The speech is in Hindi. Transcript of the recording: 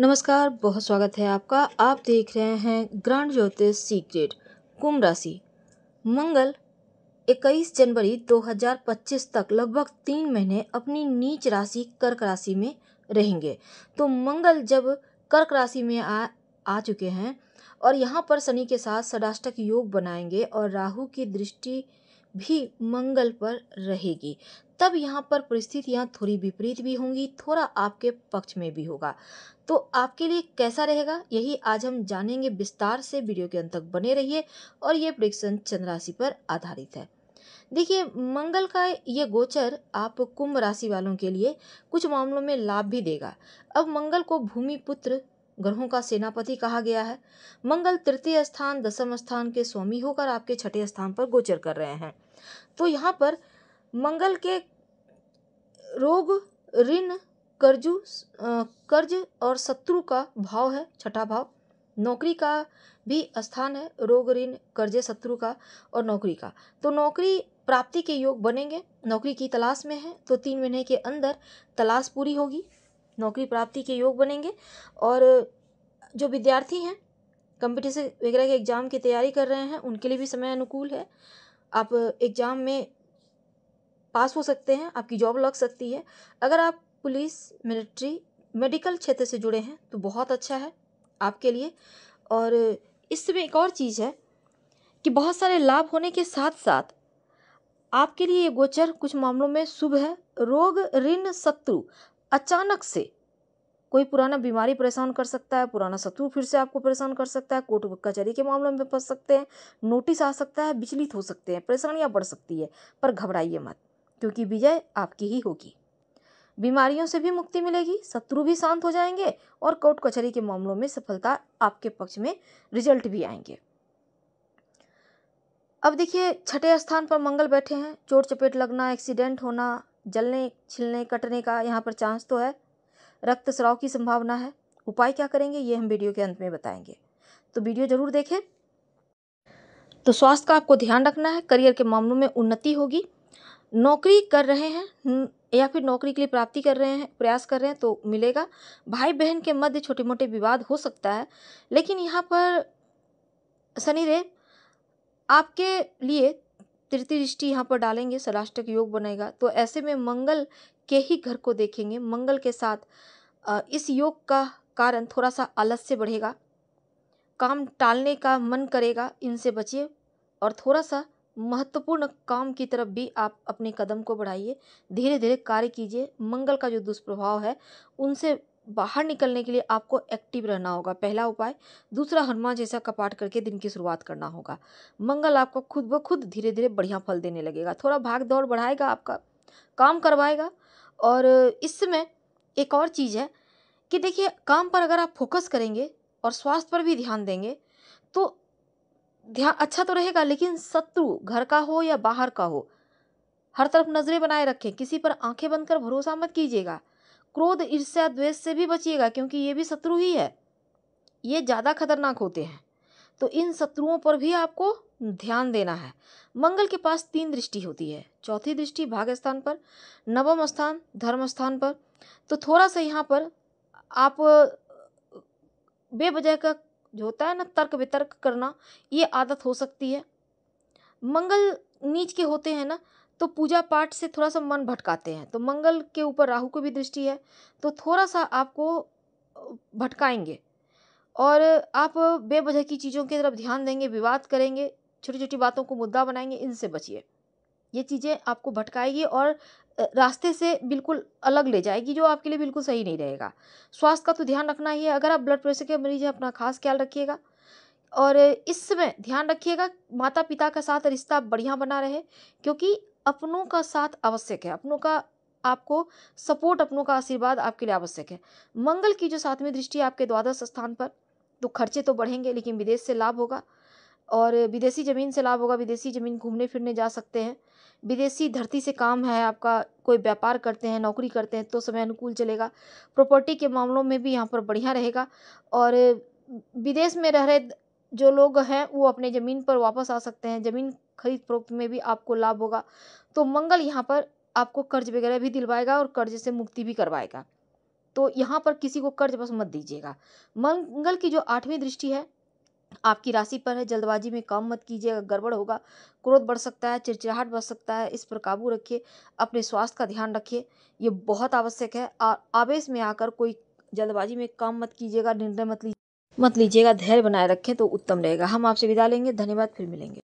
नमस्कार बहुत स्वागत है आपका आप देख रहे हैं ग्रांड ज्योतिष सीक्रेट कुंभ राशि मंगल 21 जनवरी 2025 तक लगभग तीन महीने अपनी नीच राशि कर्क राशि में रहेंगे तो मंगल जब कर्क राशि में आ आ चुके हैं और यहाँ पर शनि के साथ षडाष्टक योग बनाएंगे और राहु की दृष्टि भी मंगल पर रहेगी तब यहाँ पर परिस्थितियाँ थोड़ी विपरीत भी होंगी थोड़ा आपके पक्ष में भी होगा तो आपके लिए कैसा रहेगा यही आज हम जानेंगे विस्तार से वीडियो के अंत तक बने रहिए और ये प्रेक्षण चंद्र राशि पर आधारित है देखिए मंगल का ये गोचर आप कुंभ राशि वालों के लिए कुछ मामलों में लाभ भी देगा अब मंगल को भूमि पुत्र ग्रहों का सेनापति कहा गया है मंगल तृतीय स्थान दसम स्थान के स्वामी होकर आपके छठे स्थान पर गोचर कर रहे हैं तो यहाँ पर मंगल के रोग ऋण कर्जु कर्ज और शत्रु का भाव है छठा भाव नौकरी का भी स्थान है रोग ऋण कर्जे शत्रु का और नौकरी का तो नौकरी प्राप्ति के योग बनेंगे नौकरी की तलाश में है तो तीन महीने के अंदर तलाश पूरी होगी नौकरी प्राप्ति के योग बनेंगे और जो विद्यार्थी हैं कंपटीशन वगैरह के एग्ज़ाम की तैयारी कर रहे हैं उनके लिए भी समय अनुकूल है आप एग्ज़ाम में पास हो सकते हैं आपकी जॉब लग सकती है अगर आप पुलिस मिलिट्री मेडिकल क्षेत्र से जुड़े हैं तो बहुत अच्छा है आपके लिए और इसमें एक और चीज़ है कि बहुत सारे लाभ होने के साथ साथ आपके लिए ये गोचर कुछ मामलों में शुभ है रोग ऋण शत्रु अचानक से कोई पुराना बीमारी परेशान कर सकता है पुराना शत्रु फिर से आपको परेशान कर सकता है कोर्ट कचहरी के मामलों में फंस सकते हैं नोटिस आ सकता है विचलित हो सकते हैं परेशानियाँ बढ़ सकती है पर घबराइए मत क्योंकि विजय आपकी ही होगी बीमारियों से भी मुक्ति मिलेगी शत्रु भी शांत हो जाएंगे और कोर्ट कचहरी के मामलों में सफलता आपके पक्ष में रिजल्ट भी आएंगे अब देखिए छठे स्थान पर मंगल बैठे हैं चोट चपेट लगना एक्सीडेंट होना जलने छिलने कटने का यहाँ पर चांस तो है रक्त स्राव की संभावना है उपाय क्या करेंगे ये हम वीडियो के अंत में बताएंगे तो वीडियो ज़रूर देखें तो स्वास्थ्य का आपको ध्यान रखना है करियर के मामलों में उन्नति होगी नौकरी कर रहे हैं या फिर नौकरी के लिए प्राप्ति कर रहे हैं प्रयास कर रहे हैं तो मिलेगा भाई बहन के मध्य छोटे मोटे विवाद हो सकता है लेकिन यहाँ पर शनिदेव आपके लिए तृतीय दृष्टि यहाँ पर डालेंगे सराष्टक योग बनेगा तो ऐसे में मंगल के ही घर को देखेंगे मंगल के साथ इस योग का कारण थोड़ा सा आलस्य बढ़ेगा काम टालने का मन करेगा इनसे बचिए और थोड़ा सा महत्वपूर्ण काम की तरफ भी आप अपने कदम को बढ़ाइए धीरे धीरे कार्य कीजिए मंगल का जो दुष्प्रभाव है उनसे बाहर निकलने के लिए आपको एक्टिव रहना होगा पहला उपाय दूसरा हनुमान जैसा कपाट करके दिन की शुरुआत करना होगा मंगल आपको खुद ब खुद धीरे धीरे बढ़िया फल देने लगेगा थोड़ा भाग दौड़ बढ़ाएगा आपका काम करवाएगा और इस समय एक और चीज़ है कि देखिए काम पर अगर आप फोकस करेंगे और स्वास्थ्य पर भी ध्यान देंगे तो ध्यान अच्छा तो रहेगा लेकिन शत्रु घर का हो या बाहर का हो हर तरफ नजरें बनाए रखें किसी पर आंखें बंद कर भरोसा मत कीजिएगा क्रोध ईर्ष्या द्वेष से भी बचिएगा क्योंकि ये भी शत्रु ही है ये ज़्यादा खतरनाक होते हैं तो इन शत्रुओं पर भी आपको ध्यान देना है मंगल के पास तीन दृष्टि होती है चौथी दृष्टि भाग्य स्थान पर नवम स्थान धर्म स्थान पर तो थोड़ा सा यहाँ पर आप बेवजह का जो होता है ना तर्क वितर्क करना ये आदत हो सकती है मंगल नीच के होते हैं ना तो पूजा पाठ से थोड़ा सा मन भटकाते हैं तो मंगल के ऊपर राहु को भी दृष्टि है तो थोड़ा सा आपको भटकाएंगे और आप बेवजह की चीज़ों की तरफ ध्यान देंगे विवाद करेंगे छोटी छोटी बातों को मुद्दा बनाएंगे इनसे बचिए ये चीज़ें आपको भटकाएगी और रास्ते से बिल्कुल अलग ले जाएगी जो आपके लिए बिल्कुल सही नहीं रहेगा स्वास्थ्य का तो ध्यान रखना ही है अगर आप ब्लड प्रेशर के मरीज हैं अपना खास ख्याल रखिएगा और इस समय ध्यान रखिएगा माता पिता का साथ रिश्ता बढ़िया बना रहे क्योंकि अपनों का साथ आवश्यक है अपनों का आपको सपोर्ट अपनों का आशीर्वाद आपके लिए आवश्यक है मंगल की जो सातवीं दृष्टि आपके द्वादश स्थान पर तो खर्चे तो बढ़ेंगे लेकिन विदेश से लाभ होगा और विदेशी ज़मीन से लाभ होगा विदेशी ज़मीन घूमने फिरने जा सकते हैं विदेशी धरती से काम है आपका कोई व्यापार करते हैं नौकरी करते हैं तो समय अनुकूल चलेगा प्रॉपर्टी के मामलों में भी यहाँ पर बढ़िया रहेगा और विदेश में रह रहे जो लोग हैं वो अपने ज़मीन पर वापस आ सकते हैं ज़मीन खरीद फरोख्त में भी आपको लाभ होगा तो मंगल यहाँ पर आपको कर्ज वगैरह भी दिलवाएगा और कर्ज से मुक्ति भी करवाएगा तो यहाँ पर किसी को कर्ज बस मत दीजिएगा मंगल की जो आठवीं दृष्टि है आपकी राशि पर है जल्दबाजी में काम मत कीजिएगा गड़बड़ होगा क्रोध बढ़ सकता है चिड़चिड़ाहट बढ़ सकता है इस पर काबू रखिए अपने स्वास्थ्य का ध्यान रखिए ये बहुत आवश्यक है आ, आवेश में आकर कोई जल्दबाजी में काम मत कीजिएगा निर्णय मत लीजिए मत लीजिएगा धैर्य बनाए रखें तो उत्तम रहेगा हम आपसे विदा लेंगे धन्यवाद फिर मिलेंगे